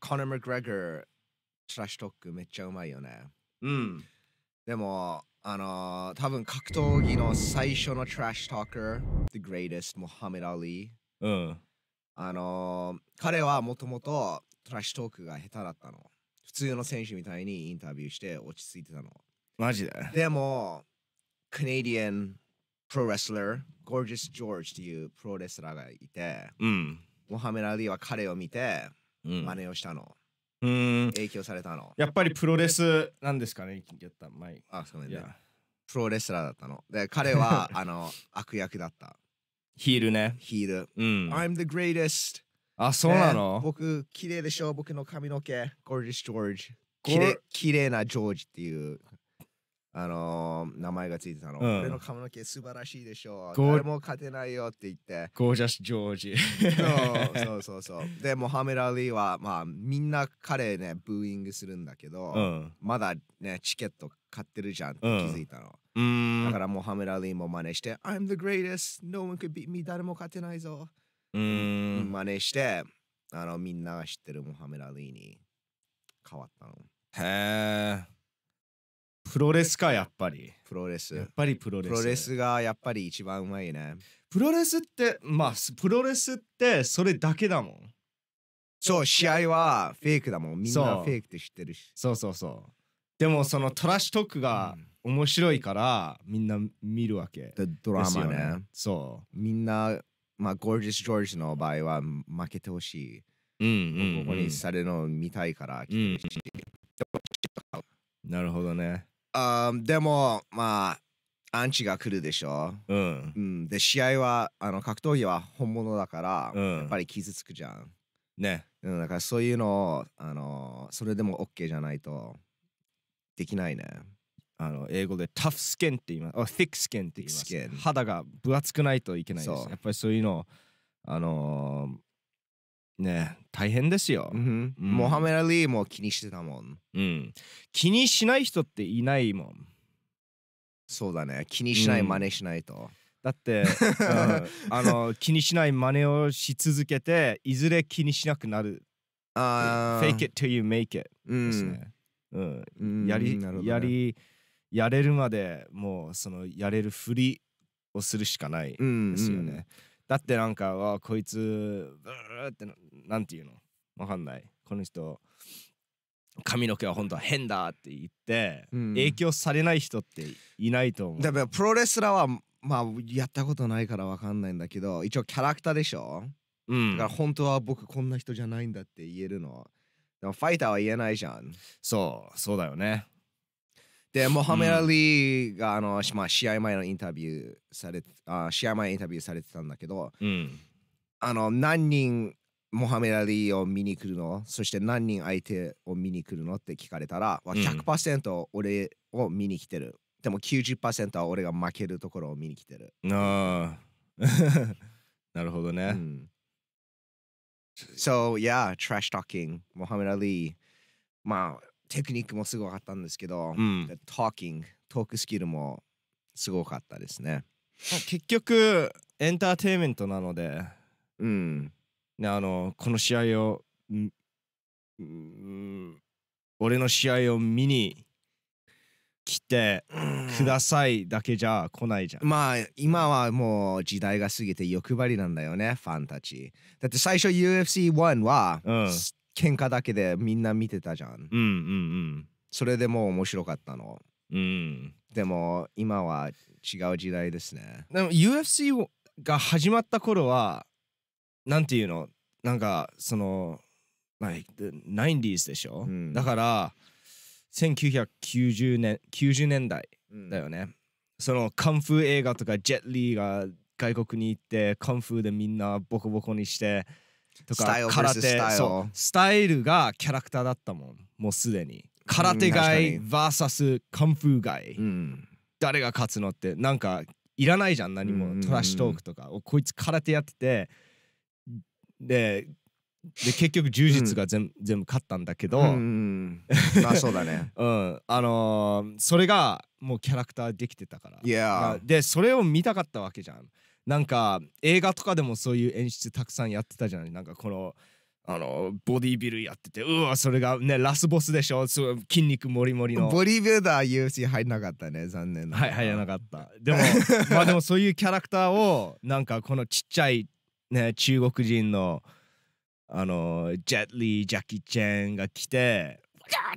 コナー・マグレガー、トラッシュトックめっちゃうまいよね。うん。でも、あのー、多分格闘技の最初のトラッシュトーカー、The Greatest、モハメド・アリー。うん。あのー、彼はもともとトラッシュトークが下手だったの。普通の選手みたいにインタビューして落ち着いてたの。マジででも、カナディアンプロレスラー、ゴージャス・ジョージっていうプロレスラーがいて、うん、モハメド・アリーは彼を見て、うん、真似をしたの、うん、影響されたのやっぱりプロレスなんですかね言った前あそうねプロレスラーだったので彼は あの悪役だったヒールねヒール、うん、I'm the greatest あそうなの、ね、僕綺麗でしょ僕の髪の毛ゴージャスジョージ綺麗綺麗なジョージっていうあのー、名前がついてたの、うん、俺の髪の毛素晴らしいでしょう誰も勝てないよって言ってゴージャスジョージそうそうそうでモハメラ・リーはまあみんな彼ねブーイングするんだけど、うん、まだねチケット買ってるじゃんって気づいたの、うん、だからモハメラ・リーも真似して「I'm the greatest no one could beat me 誰も勝てないぞ」うん真似してあのみんなが知ってるモハメラ・リーに変わったのへえプロレスかやっぱりプロレスやっぱりプロレスプロレスがやっぱり一番うまいねプロレスってまあプロレスってそれだけだもんそう試合はフェイクだもんみんなフェイクって知ってるしそうそうそうでもそのトラッシュトークが面白いからみんな見るわけ、ドラマねそうみんなまあゴージャス・ジョージの場合は負けてほしいうんうん、うん、ここにされるの見たいから、うん、なるほどねあでもまあアンチが来るでしょ、うん、うん、で試合はあの格闘技は本物だから、うん、やっぱり傷つくじゃんね、うん、だからそういうのをあのそれでも OK じゃないとできないねあの英語でタフスキンって言います。あ、ティックスキンって言います。肌が分厚くないといけないです。やっぱりそういうの、あのー、ね大変ですよ、うんうん、モハメラ・リーも気にしてたもん、うん、気にしない人っていないもんそうだね気にしない真似しないと、だって、あの気にしない真似をし続けていずれ気にしなくなるあ fake it till you make it ですね、うんやり、やりやれるまでもうそのやれるふりをするしかないですよね、うんうんだってなんかわこいつブーってなんていうのわかんないこの人髪の毛は本当は変だって言って、うん、影響されない人っていないと思うだからプロレスラーはまあやったことないからわかんないんだけど一応キャラクターでしょ、うん、だから本当は僕こんな人じゃないんだって言えるのでもファイターは言えないじゃんそうそうだよねで、モハメラ・リーが、あの、まあ、試合前のインタビューされあ、試合前インタビューされてたんだけど、うん、あの、何人、モハメラ・リーを見に来るのそして何人相手を見に来るのって聞かれたら、100%俺を見に来てる。でも90%は俺が負けるところを見に来てる。あ。なるほどね。うん、so, yeah, trash talking. モハメラ・リー。まあ、テクニックもすごかったんですけど、うん、トーキングトークスキルもすごかったですね結局エンターテインメントなので、うん、ね、あのこの試合を、うん、俺の試合を見に来てくださいだけじゃ来ないじゃん、まあ今はもう時代が過ぎて欲張りなんだよねファンたちだって最初 UFC1 は、うん、喧嘩だけでみんな見てたじゃん。うんうんうん。それでもう面白かったの。うん。でも今は違う時代ですね。でも UFC が始まった頃は、なんていうのなんか、その、l i 90s でしょ、うんだから、1990年、90年代だよね。そのカンフー映画とかジェットリーが外国に行ってカンフーでみんなボコボコにしてとか空手そうスタイルがキャラクターだったもんもうすでに空手街 VS カンフー街、うん、誰が勝つのってなんかいらないじゃん何もトラッシュトークとかこいつ空手やっててでで結局柔術が全,、全部勝ったんだけど、うん、まあそうだね うんあのー、それがもうキャラクターできてたから、でそれを見たかったわけじゃんなんか映画とかでもそういう演出たくさんやってたじゃないなんかこのあのボディビルやっててうわそれがねラスボスでしょそう筋肉もりもりのボディビルダー UFC 入らなかったね残念なはい入らなかったでもまあでもそういうキャラクターをなんかこのちっちゃいね中国人のあのジェッリージャッキー・チェンが来て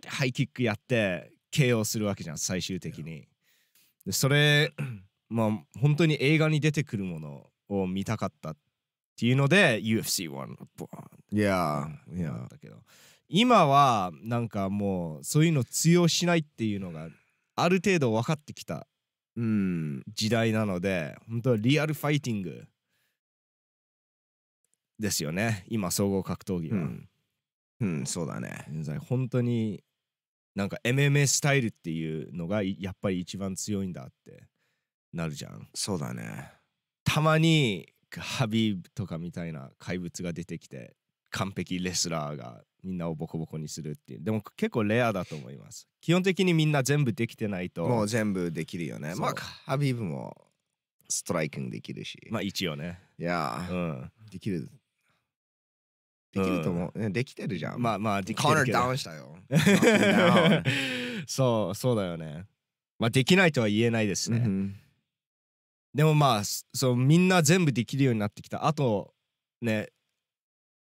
ハイキックやって KO するわけじゃん最終的に、それまあ本当に映画に出てくるものを見たかったっていうので UFC1 いやいやだけど今はなんかもうそういうの通用しないっていうのがある程度分かってきた時代なので本当はリアルファイティングですよね今総合格闘技は、うん、うん、そうだね本当になんか MMA スタイルっていうのがやっぱり一番強いんだってなるじゃんそうだねたまにハビーブとかみたいな怪物が出てきて完璧レスラーがみんなをボコボコにするっていうでも結構レアだと思います基本的にみんな全部できてないともう全部できるよねまあハビーブもストライキングできるしまあ一応ねいや、うん、できるできると思う、うん、できてるじゃんまあまあできてるけどダウンしたよ そうそうだよねまあできないとは言えないですね、うんでもまあそのみんな全部できるようになってきたあとね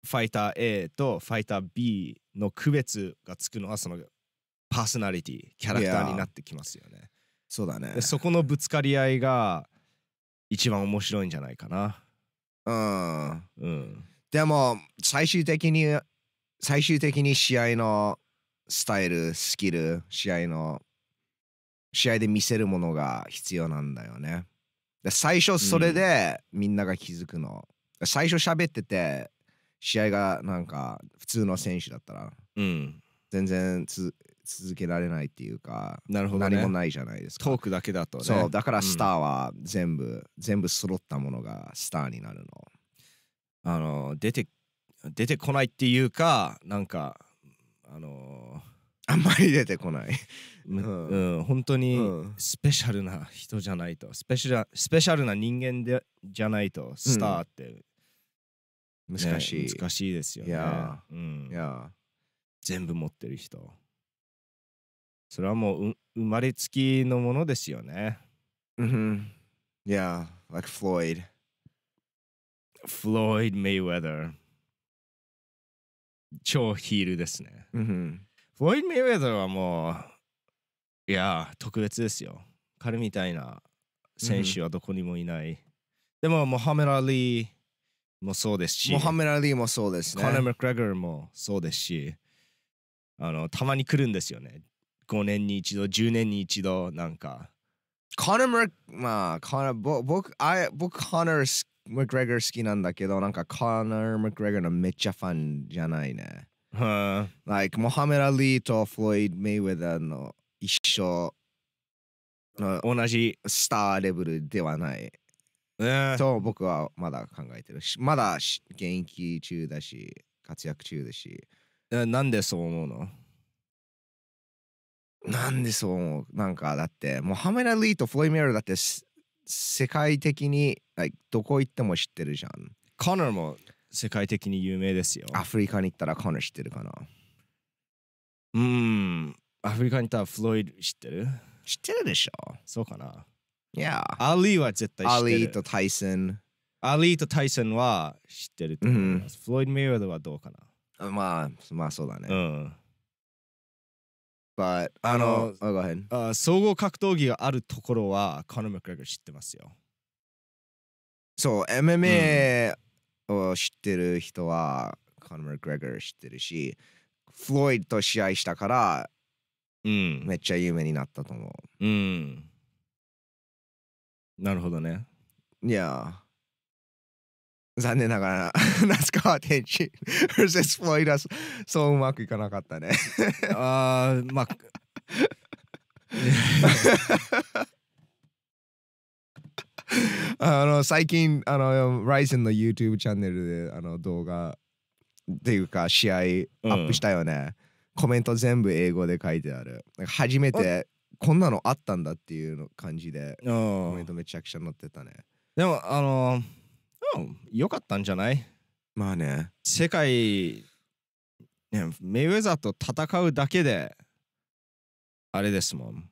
ファイター A とファイター B の区別がつくのはそのパーソナリティキャラクターになってきますよねそうだねそこのぶつかり合いが一番面白いんじゃないかなうんうんでも最終的に最終的に試合のスタイルスキル試合の試合で見せるものが必要なんだよね最初それでみんなが気づくの、うん、最初喋ってて試合がなんか普通の選手だったら、うん、全然続けられないっていうかなるほど、ね、何もないじゃないですかトークだけだとねそうだからスターは全部、うん、全部揃ったものがスターになるのあの出て出てこないっていうかなんかあのーあんまり出てこないうん、うん、本当にスペシャルな人じゃないとスペシャスペシャルな人間でじゃないとスターって、うん、難しい、ね、難しいですよねいや、うん、いや全部持ってる人それはもう生まれつきのものですよねうんいや like Floyd. Floyd Mayweather. 超ヒールですね。うん、フロイド・メイウェザーはもう、いや、特別ですよ。彼みたいな選手はどこにもいない。うん、でも、モハメラ・リーもそうですし、モハメラ・リーもそうですね。コナー・マクレガーもそうですし、あの、たまに来るんですよね。5年に一度、10年に一度、なんか。コナー・マク、まあ、コナー、僕、あ僕、コナー・マクレガー好きなんだけど、なんかコナー・マクレガーのめっちゃファンじゃないね。like モハメラ・リーとフロイド・メイウェザーの一緒の同じスターレベルではない、ね、と僕はまだ考えてるしまだ現役中だし活躍中だしなんでそう思うのなんでそう思うなんかだってモハメラ・リーとフロイド・メイウェザーだって世界的に、like、どこ行っても知ってるじゃん。コナーも世界的に有名ですよ。アフリカに行ったらコナ知ってるかなうーん。アフリカに行ったらフロイド知ってる知ってるでしょそうかな。いや。アリーは絶対知ってる。アリーとタイソン。アリーとタイソンは知ってると思います。うん、フロイド・メイウェザーはどうかなまあ、まあそうだね。うん。But, あの、oh, go ahead. あ総合格闘技があるところは、コナー・マクレガー知ってますよ。そう、MMA、うんを知ってる人はコナー・グレガー知ってるしフロイドと試合したからうんめっちゃ有名になったと思ううんなるほどねいや残念ながら 那須川天心 vs フロイドはそううまくいかなかったねああまあ あの最近あの Ryzen の YouTube チャンネルであの動画っていうか試合アップしたよね、うん、コメント全部英語で書いてある初めてこんなのあったんだっていうの感じでコメントめちゃくちゃ載ってたねでもあのうん、よかったんじゃないまあね世界ねメイウェザーと戦うだけであれですもん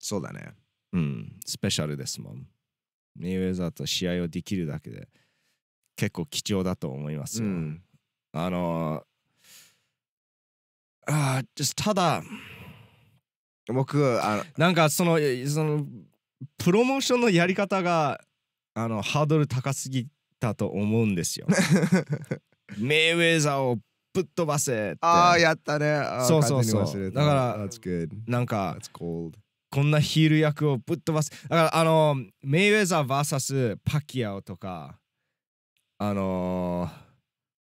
そうだねうん、スペシャルですもん。メイウェザーと試合をできるだけで結構貴重だと思いますよ。うん、あのー、あただ僕あなんかそのそのプロモーションのやり方があのハードル高すぎたと思うんですよ。メイウェザーをぶっ飛ばせああやったねそうそうそうだからなんかこんなヒール役をぶっ飛ばす。だから、あの、メイウェザー VS パキアオとか、あのー、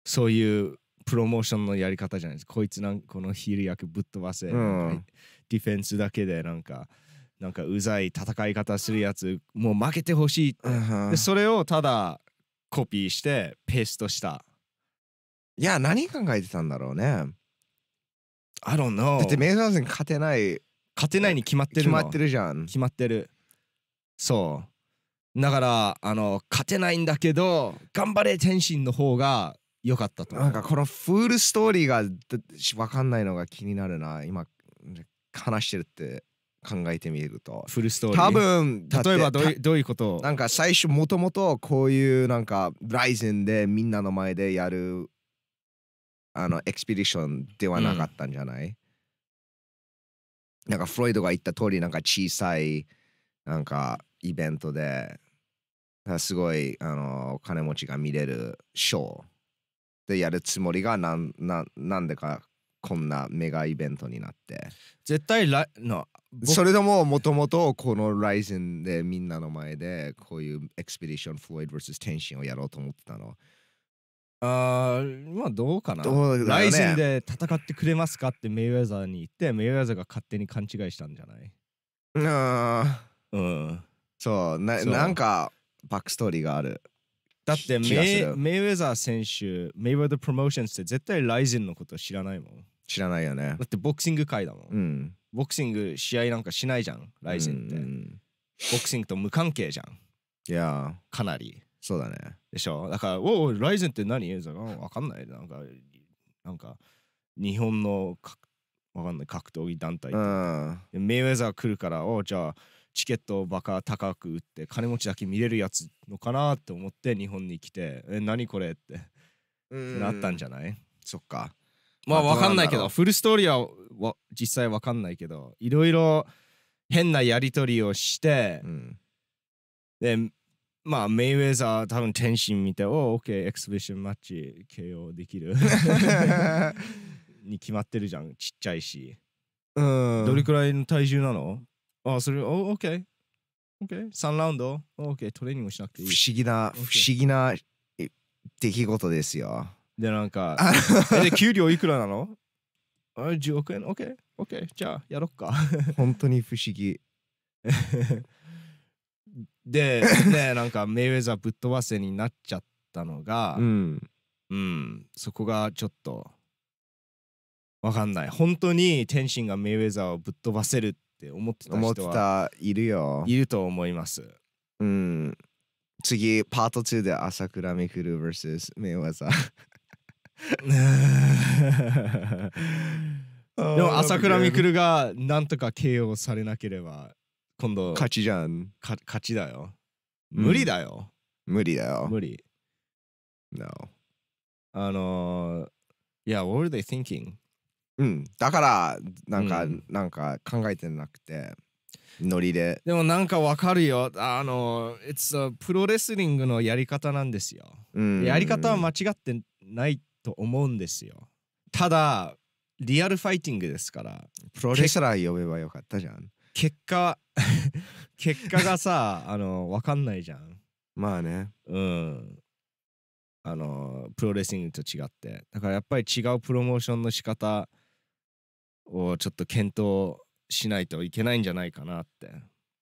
そういうプロモーションのやり方じゃないですか。こいつなんこのヒール役ぶっ飛ばせ、うん、ディフェンスだけでなんか、なんかうざい戦い方するやつ、もう負けてほしい、うん、で。それをただコピーしてペーストした。いや、何考えてたんだろうね。I don't know。だってメイウェザーに勝てない。勝てないに決まってる決まってるじゃん決まってるそうだからあの勝てないんだけど頑張れ天心の方が良かったとなんかこのフールストーリーが分かんないのが気になるな今話してるって考えてみるとフルストーリー多分例えばどういうことなんか最初もともとこういうなんかライゼンでみんなの前でやるあのエクスペディションではなかったんじゃない、うんなんかフロイドが言った通りなんか小さいなんかイベントですごいあの金持ちが見れるショーでやるつもりがなんななんでかこんなメガイベントになって絶対ラのそれでももともとこの Ryzen でみんなの前でこういうエクスペディションフロイド vs 天心をやろうと思ってたのああ、まあどうかなどうだろうねライジンで戦ってくれますかってメイウェザーに言ってメイウェザーが勝手に勘違いしたんじゃないああ。うんそうなそうなんかバックストーリーがあるだってメイメイウェザー選手メイウェザープロモーションって絶対ライジンのこと知らないもん知らないよねだってボクシング界だもん、うんボクシング試合なんかしないじゃんライジンって、ボクシングと無関係じゃんいやかなりそうだねでしょだから「おおライゼンって何?」言うわかんないなんかなんか日本のわかんない格闘技団体メイウェザー来るからおお、じゃあチケットをバカ高く売って金持ちだけ見れるやつのかなって思って日本に来て「え何これ?」ってなったんじゃないそっかまあわかんないけどフルストーリーはわ実際わかんないけどいろいろ変なやり取りをして、うん、でまあ、メイウェザー、多分天心見て、おお、OK、エクスビションマッチ KO できる に決まってるじゃん、ちっちゃいし。うん。どれくらいの体重なのあ、それ、お OK。OK。3ラウンド ?OK、トレーニングしなくていい。不思議な、不思議な出来事ですよ。で、なんか、で、給料いくらなのあ ?10 億円 ?OK。OK。じゃあ、やろっか。本当に不思議。でね なんかメイウェザーぶっ飛ばせになっちゃったのが、うん、うん、そこがちょっとわかんない本当に天心がメイウェザーをぶっ飛ばせるって思ってた人は思ってたいるよいると思いますうん次パート2で朝倉未来 vs メイウェザーでも朝倉未来がなんとか KO されなければ今度勝ちじゃんか勝ちだよ無理だよ、無理だよ無理 No あのー、や、e a h what w r e they thinking? うんだからなんか、うん、なんか考えてなくてノリででもなんかわかるよあの It's a プロレスリングのやり方なんですよ、うん、やり方は間違ってないと思うんですよただリアルファイティングですからプロレスラー呼べばよかったじゃん結果 結果がさ あの分かんないじゃんまあねうんあのプロレスリングと違ってだからやっぱり違うプロモーションの仕方をちょっと検討しないといけないんじゃないかなって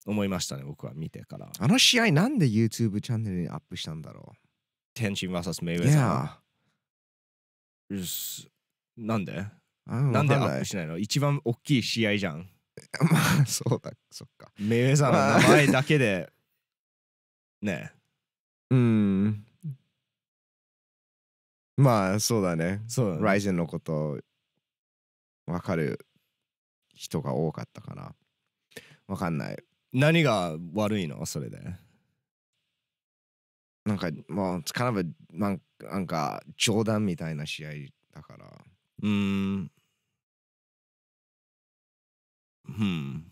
思いましたね僕は見てからあの試合なんで YouTube チャンネルにアップしたんだろう天津 VS メイウェザーなんでなんでアップしないの一番大きい試合じゃん まあそうだそっかメウェザーの名前だけで ねうんまあそうだねそうだねライゼンのこと分かる人が多かったから分かんない何が悪いのそれでなんかもう it's kind of なんか冗談みたいな試合だからうんうん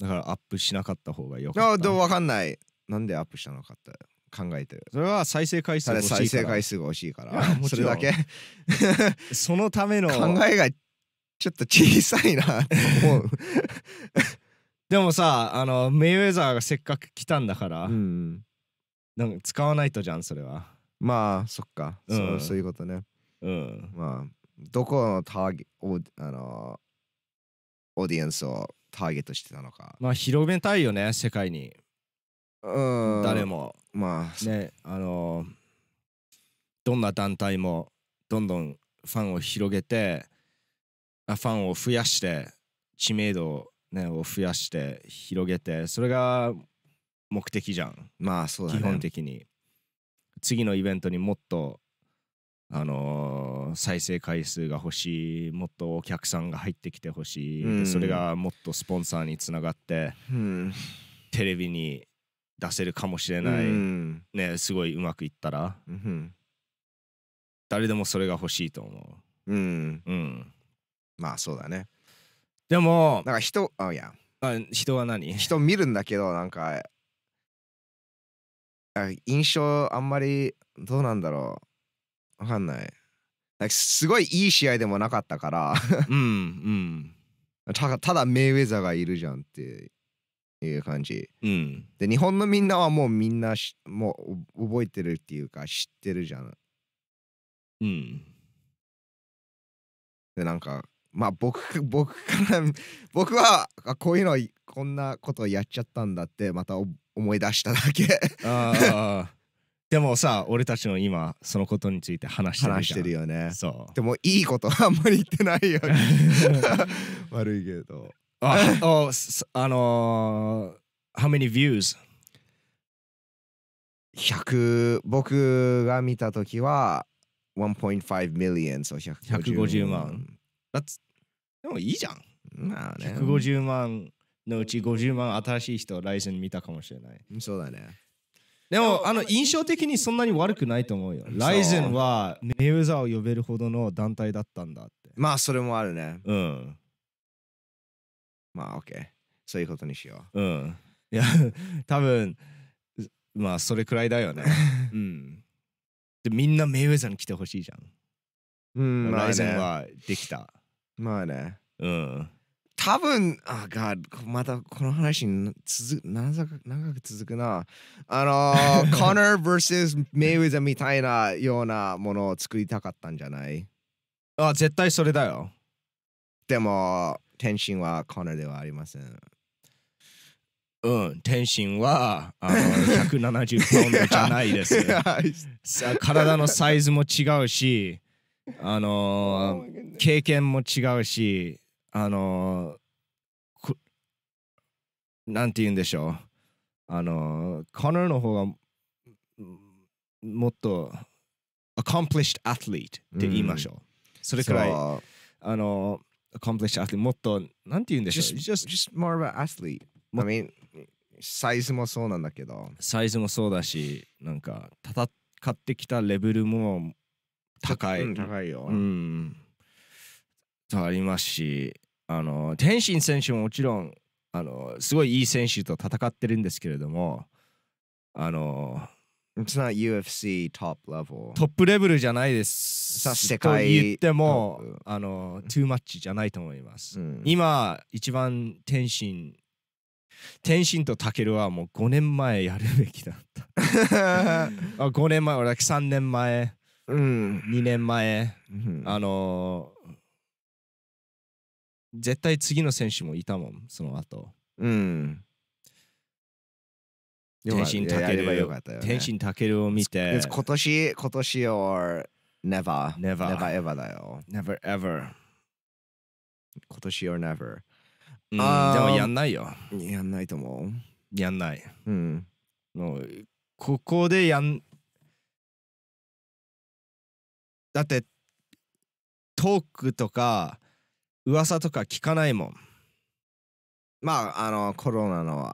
だからアップしなかった方がよかったあでもわかんないなんでアップしたのかって考えてるそれは再生回数が欲しいから再生回数が欲しいからそれだけ そのための考えがちょっと小さいなと思うでもさあのメイウェザーがせっかく来たんだから、うん、なんか使わないとじゃんそれはまあそっか、うん、そうそういうことねうんまあどこのターゲをあのオーディエンスをターゲットしてたのかまあ広めたいよね世界にうん誰もまあねあのー、どんな団体もどんどんファンを広げてあファンを増やして知名度を,、ね、を増やして広げてそれが目的じゃんまあそうだね基本的に次のイベントにもっとあのー、再生回数が欲しいもっとお客さんが入ってきてほしい、うん、それがもっとスポンサーにつながって、うん、テレビに出せるかもしれない、うん、ねすごいうまくいったら、誰でもそれが欲しいと思ううん、うん、まあそうだねでもなんか人あいやあ人は何人見るんだけどなんか印象あんまりどうなんだろうわかんないなんかすごいいい試合でもなかったからうんうんたただメイウェザーがいるじゃんっていう感じ、うん、で日本のみんなはもうみんなもう覚えてるっていうか知ってるじゃんうんでなんかまあ僕 僕から僕はこういうのこんなことやっちゃったんだってまた思い出しただけああでもさ俺たちの今そのことについて話してる話してるよねそうでもいいことあんまり言ってないよ 悪いけどあ o あのー、How many views? 100僕が見た時は1.5 million そう150万 t h a t でもいいじゃんまあね150万のうち50万新しい人ライセン見たかもしれないそうだねでもあの印象的にそんなに悪くないと思うよ。ライゼンはネウェザーを呼べるほどの団体だったんだって。まあそれもあるね。うん。まあ OK。そういうことにしよう。うん。いや 多分まあそれくらいだよね。うん。でみんなメイウェザーに来てほしいじゃん。うん。ライゼンはできた。まあね。うん。多分、あ、ガッまたこの話に続長く長く続くな。あのー、コナー vs メイウェザーみたいなようなものを作りたかったんじゃないあ、絶対それだよ。でも、天心はコナーではありません。うん、天心はあの170ポンドじゃないです。体のサイズも違うし、あのー、経験も違うし、あのなんて言うんでしょうあのコナーの方がもっと accomplished athlete って言いましょう、うん、それくらい、so, あの accomplished athlete もっとなんて言うんでしょう just, just, just more of an athlete I mean サイズもそうなんだけどサイズもそうだしなんか戦ってきたレベルも高い、うん、高いよ、うん、とありますしあの天心選手ももちろんあのすごいいい選手と戦ってるんですけれどもあの It's not UFC top level トップレベルじゃないですさ世界と言ってもあのトゥーマッチじゃないと思います、うん、今一番天心天心とタケルはもう5年前やるべきだった5 年前俺3年前、うん、2年前、うん、あの絶対次の選手もいたもんその後うん天心たけるよかったよ、ね、天心たけるを見て今年今年 or never never never ever だよ never ever 今年 or never うん、でもやんないよやんないと思うやんないうんもうここでやんだってトークとか噂とか聞かないもんまああのコロナの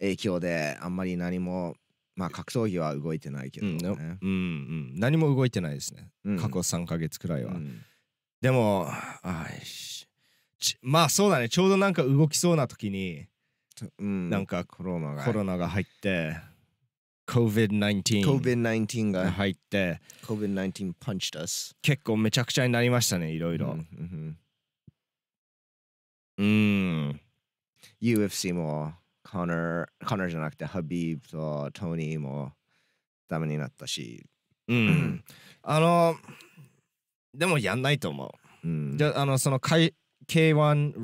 影響であんまり何もまあ格闘技は動いてないけどね、うん、うん、何も動いてないですね、うん、過去3ヶ月くらいは、うん、でもあまあそうだねちょうどなんか動きそうな時に、うん、なんかコロナがコロナが入って COVID-19, COVID-19 が入って COVID-19 punched us 結構めちゃくちゃになりましたねいろいろ、うんうん。UFC もコナー、カナーじゃなくてハビーとトニーもダメになったし。うん。あの、でもやんないと思う。うん、じゃあ、の、その K1、Rise、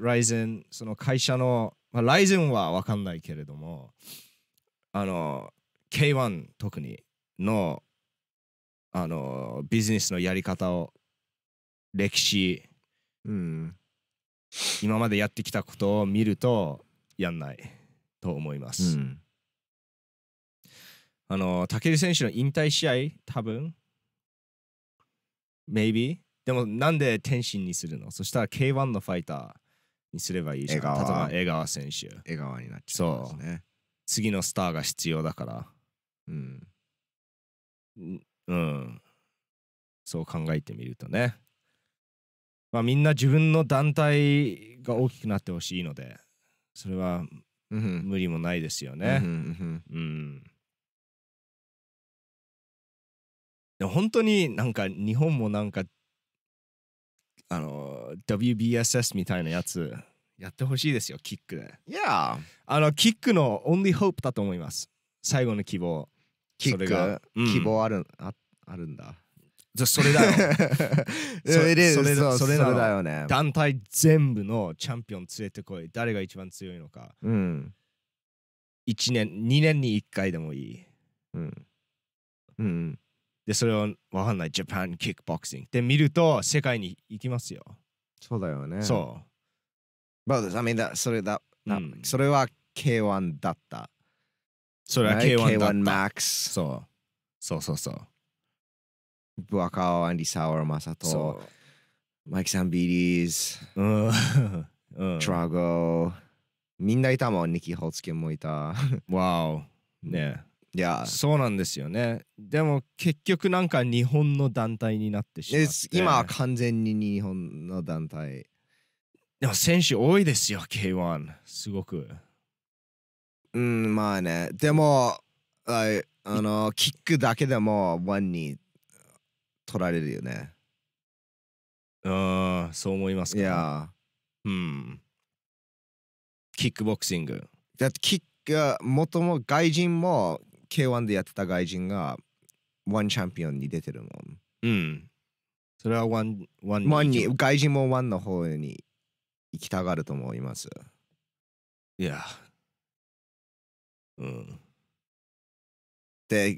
Ryzen、その会社の、まあ、Ryzen はわかんないけれども、あの、K1 特にの、あの、ビジネスのやり方を、歴史、うん、今までやってきたことを見るとやんないと思います、うん、あの武尊選手の引退試合多分 maybe でもなんで天心にするのそしたら K1 のファイターにすればいいじゃんえば江川選手江川になっちゃうんですね次のスターが必要だからうんうんそう考えてみるとねまあ、みんな自分の団体が大きくなってほしいのでそれは無理もないですよね。うん、うん、で本当になんか日本もなんかあの WBSS みたいなやつやってほしいですよキックで。いやあのキックのオンリーホープだと思います最後の希望。キック希望あるああるんだ。それだよ それだそれだよね団体全部のチャンピオン連れてこい誰が一番強いのか、うん、1年2年に1回でもいい、うん、うん、でそれをわかんないジャパンキックボクシングで見ると世界に行きますよそうだよねそう b あ、t I mean that それだ、うん、それは K1 だったそれは K1 だった K1 Max そうそうそうそうワカオ、アンディ・サワー・マサトマイキ・サンビリーズ、うんうん、トラゴみんないたもんニキ・ホーツケンもいたわおねいやそうなんですよねでも結局なんか日本の団体になってしまって今は完全に日本の団体でも選手多いですよ K1 すごくうんまあねでもあのキックだけでも1に取られるよねああそう思いますかいやうんキックボクシングだってキックがとも外人も K1 でやってた外人がワンチャンピオンに出てるもんうんそれはワンワンに外人もワンの方に行きたがると思いますいやうんで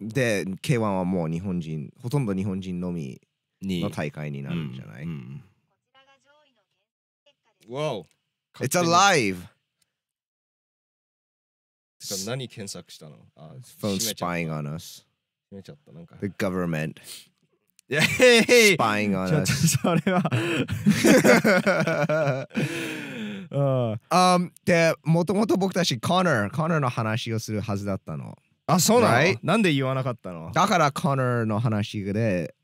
で K1 はもう日本人ほとんど日本人のみの大会になるんじゃない、うん、うん、Wow! It's alive! 何検索したのあ Phone spying on us. めちゃった、なんか。The government. いや、hey, hey, spying on us. それは。um, で、もともと僕たち、コナー、コナーの話をするはずだったの。あ、そうなの、Right？なんで言わなかったのだからコナーの話で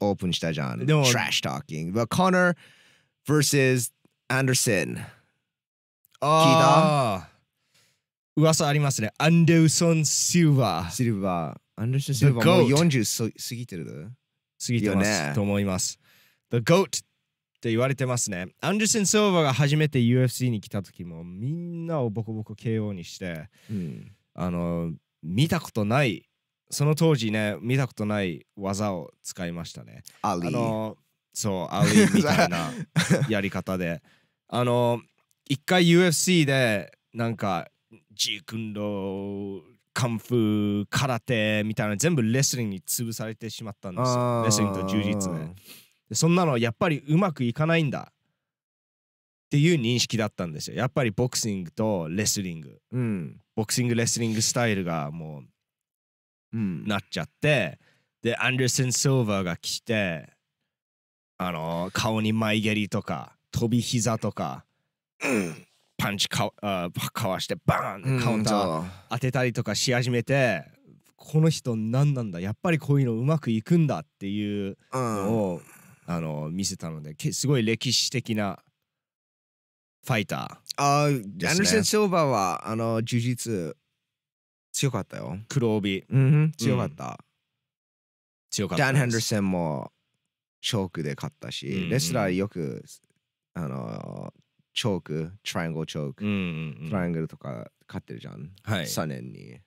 オープンしたじゃん。でもトラッシュ t ーキング。n g But c o n v s u s Anderson. あ噂ありますね。アンデルソン・シルバー。シルバー。a n d e r s シルバー g o a もう40過ぎてる過ぎてますねと思います。The GOAT って言われてますね。アンデルソン・シルバーが初めて UFC に来た時もみんなをボコボコ KO にして、うん。あの、見たことないその当時ね見たことない技を使いましたね。あのそうアウーみたいな やり方であの一回 UFC でなんかジークンドカンフー空手みたいな全部レスリングに潰されてしまったんですよレスリングと柔術ねそんなのやっぱりうまくいかないんだっていう認識だったんですよやっぱりボクシングとレスリング、うん、ボクシングレスリングスタイルがもう、うん、なっちゃってでアンデルセン・シルバーが来てあの顔に前蹴りとか飛び膝とか、うん、パンチかあかわしてバーンカウンター当てたりとかし始めて、この人何なんだやっぱりこういうのうまくいくんだっていうのを、あの見せたのですごい歴史的なファイター。ああ、ね、アンデーセン・シルバーは、あの、呪術、強かったよ。黒帯。うん、強かった。うん、強かった。ダン・ヘンデルセンも、チョークで勝ったし、うんうん、レスラーよく、あの、チョーク、トライアングルチョーク、うんうんうん、トライアングルとか勝ってるじゃん。はい。ネ年に。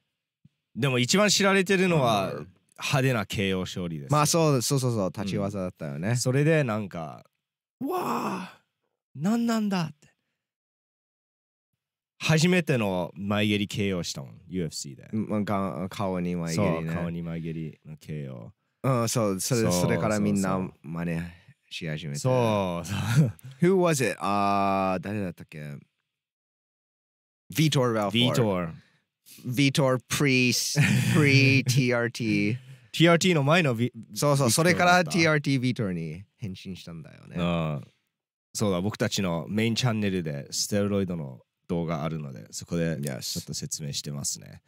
でも一番知られてるのは、派手な KO 勝利です。まあそうそうそうそう、立ち技だったよね。うん、それでなんか、わあ、なんなんだって。初めての前蹴り KO したもん、UFC で。まが顔に前蹴り、ね、そう、顔に前蹴りの KO。うん、そう、それそれからみんな真似し始めて。そう、そう。Who was it? あ、u 誰だったっけ ?Vitor Valfor。Vitor。Vitor pre, pre TRT。TRT の前の、v、そうそう、それから TRT Vitor に変身したんだよね。そうだ、僕たちのメインチャンネルでステロイドの動画あるので、そこでちょっと説明してますね。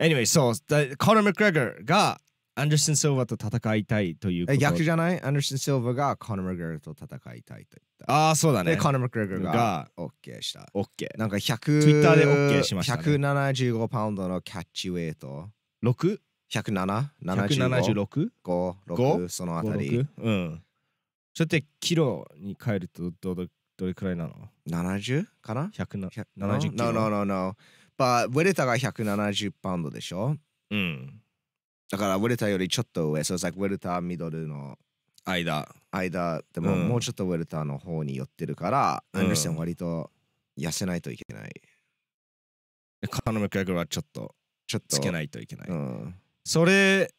Anyway, そう、コナー・クレガーがアンダーソン・シルバーと戦いたいということ。逆じゃないアンダーソン・シルバーがコナー・マクレガーと戦いたいと言った。ああ、そうだね。で、コナー・マクレガーが OK した。OK。なんか100、Twitter で OK しました、ね。175パウンドのキャッチウェイト。6? 1 0 7 1 7 6 5 5そのあたり。うん。そょってキロに変えるとどだどれくらいなの ?70 かな ?170 キロ。No, no, no, no. But ウェルタが170パウンドでしょうん。だからウェルタよりちょっと上、そうさ、ウェルタミドルの間。間でも、うん、もうちょっとウェルタの方に寄ってるから、アンデルセン割と痩せないといけない。で、カノムクレグはちょっと、ちょっとつけないといけない。うん、それ、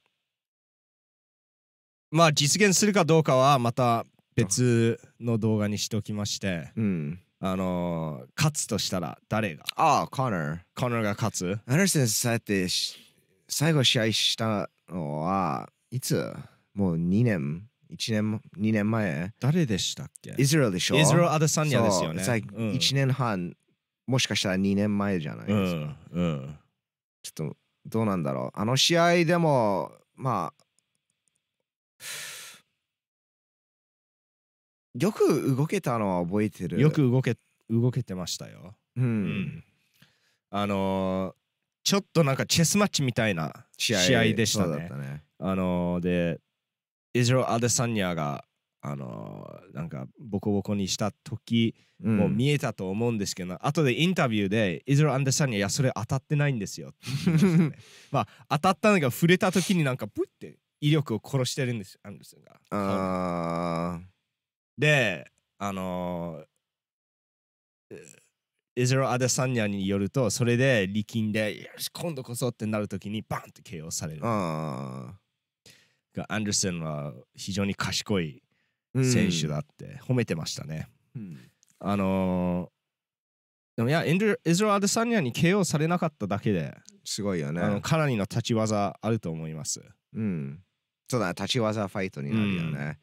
まあ実現するかどうかはまた別の動画にしておきまして、うん、あのー、勝つとしたら誰がああ、コナー。コナーが勝つアンダーセンさんって最後試合したのはいつもう2年1年 ,2 年前誰でしたっけイズラエルでしょイズラエル・アダサニアですよね。s う1年半、もしかしたら2年前じゃないですか。うんうん、ちょっとどうなんだろう。あの試合でも、まあ、よく動けたのは覚えてるよく動け動けてましたよ、うん、うん、あのー、ちょっとなんかチェスマッチみたいな試合でしたね、ね、あのー、でイズロ・アデサニアがあのー、なんかボコボコにした時も見えたと思うんですけど、うん、後でインタビューでイズロ・アンデサニアいやそれ当たってないんですよま,、ね、まあ当たったのが触れた時になんかプッて威力を殺してるんですアンデスがああであのエイゼロ・アデサンニアによるとそれで力んでよし今度こそってなるときにバンって KO されるあアンデルセンは非常に賢い選手だって褒めてましたね、うん、あのー、でもいやエンイゼロ・アデサンニアに KO されなかっただけですごいよねあのかなりの立ち技あると思いますうんそうだ、立ち技ファイトになるよね、うん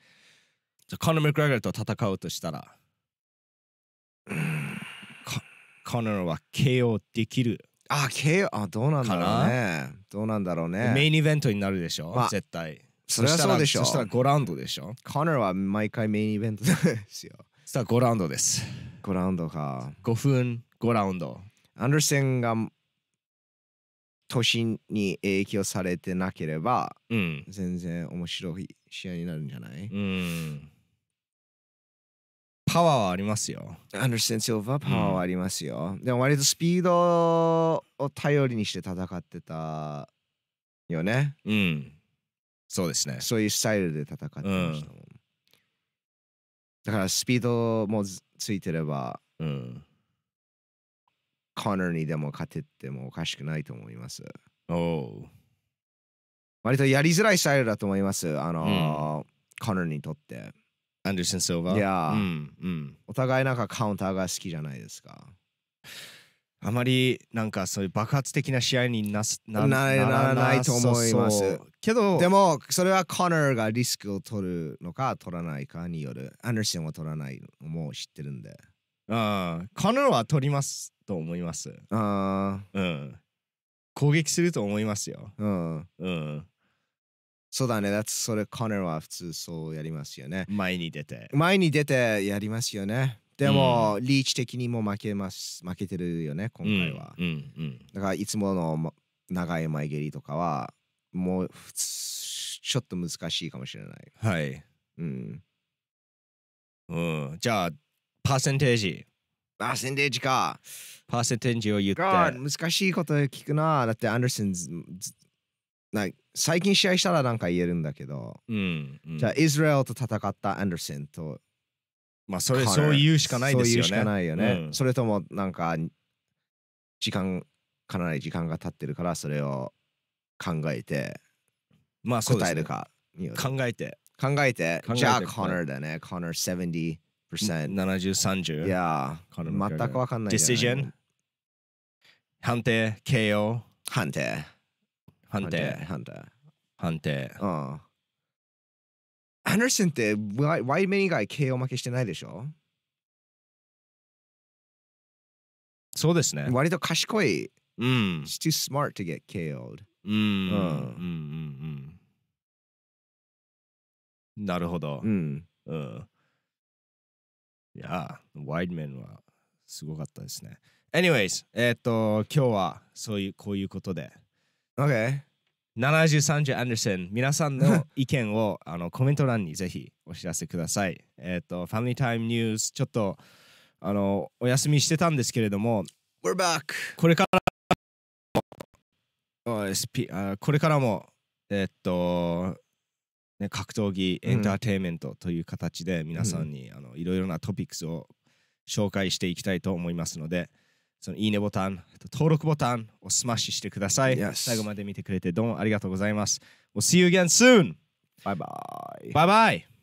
じゃあ、コナー・マクレガーと戦うとしたら、コナーは KO できる。あ、KO、あ、どうなんだろうね。どうなんだろうね。メインイベントになるでしょ、ま絶対。それはそうでしょ。そしたら5ラウンドでしょ。コナーは毎回メインイベントですよ。そしたら5ラウンドです。5ラウンドか。5分5ラウンド。アンダーセンが年に影響されてなければ、うん、全然面白い試合になるんじゃない、うん、パワーはありますよ。アンダーセン・シルバーパワーはありますよ。でも割とスピードを頼りにして戦ってたよね。うん。そうですね。そういうスタイルで戦ってましたもん。うん、だからスピードもついてれば、うん、コナーにでも勝ててもおかしくないと思います。おお。割とやりづらいスタイルだと思います。あのーうん、コナーにとって。アンデルソン・ソーバー。いや、うん、お互いなんかカウンターが好きじゃないですか。あまりなんかそういう爆発的な試合になすなならないと思います。けどでもそれはコナーがリスクを取るのか取らないかによる。アンデルソンは取らないのも知ってるんで。ああ、コナーは取りますと思います。ああ。うん。攻撃すると思いますよ。うん。うん。そうだね、それ、コネルは普通そうやりますよね。前に出て。前に出てやりますよね。でも、うん、リーチ的にも負けます、負けてるよね、今回は。うんうんだから、いつもの長い前蹴りとかは、もうちょっと難しいかもしれない。はい。うん。うん、じゃあ、パーセンテージ。パーセンテージか。パーセンテージを言って。難しいこと聞くな。だって、アンダーソンな最近試合したらなんか言えるんだけど、うんうん、じゃあイスラエルと戦ったアンダーセンとまあそれそう言うしかないですよね。そううよね。うん、それともなんか時間かなり時間が経ってるからそれを考えてまあね、答えるか考えて考えてじゃあコナーだねコナー 70%7030 いや全く分かんないディシジョン判定 KO 判定判定判定判定うんアンダーソンってワイワイメン以外 KO 負けしてないでしょそうですね割と賢いうん It's too smart to get KO'd うんうんうんうんなるほどうんうんいやワイメンはすごかったですね anyways えっ、と今日はそういうこういうことで Okay. 7030アンダーセン、皆さんの意見をあのコメント欄にぜひお知らせください。えっ、ー、と、ファミリータイムニュース、ちょっとあのお休みしてたんですけれども、We're back! これから、SP、あこれからも、えっ、ー、と、ね、格闘技、エンターテインメントという形で皆さんに、うん、あのいろいろなトピックスを紹介していきたいと思いますので、そのいいねボタン、登録ボタンをスマッシュしてください。Yes. 最後まで見てくれてどうもありがとうございます。We'll see you again soon! Bye bye! Bye bye!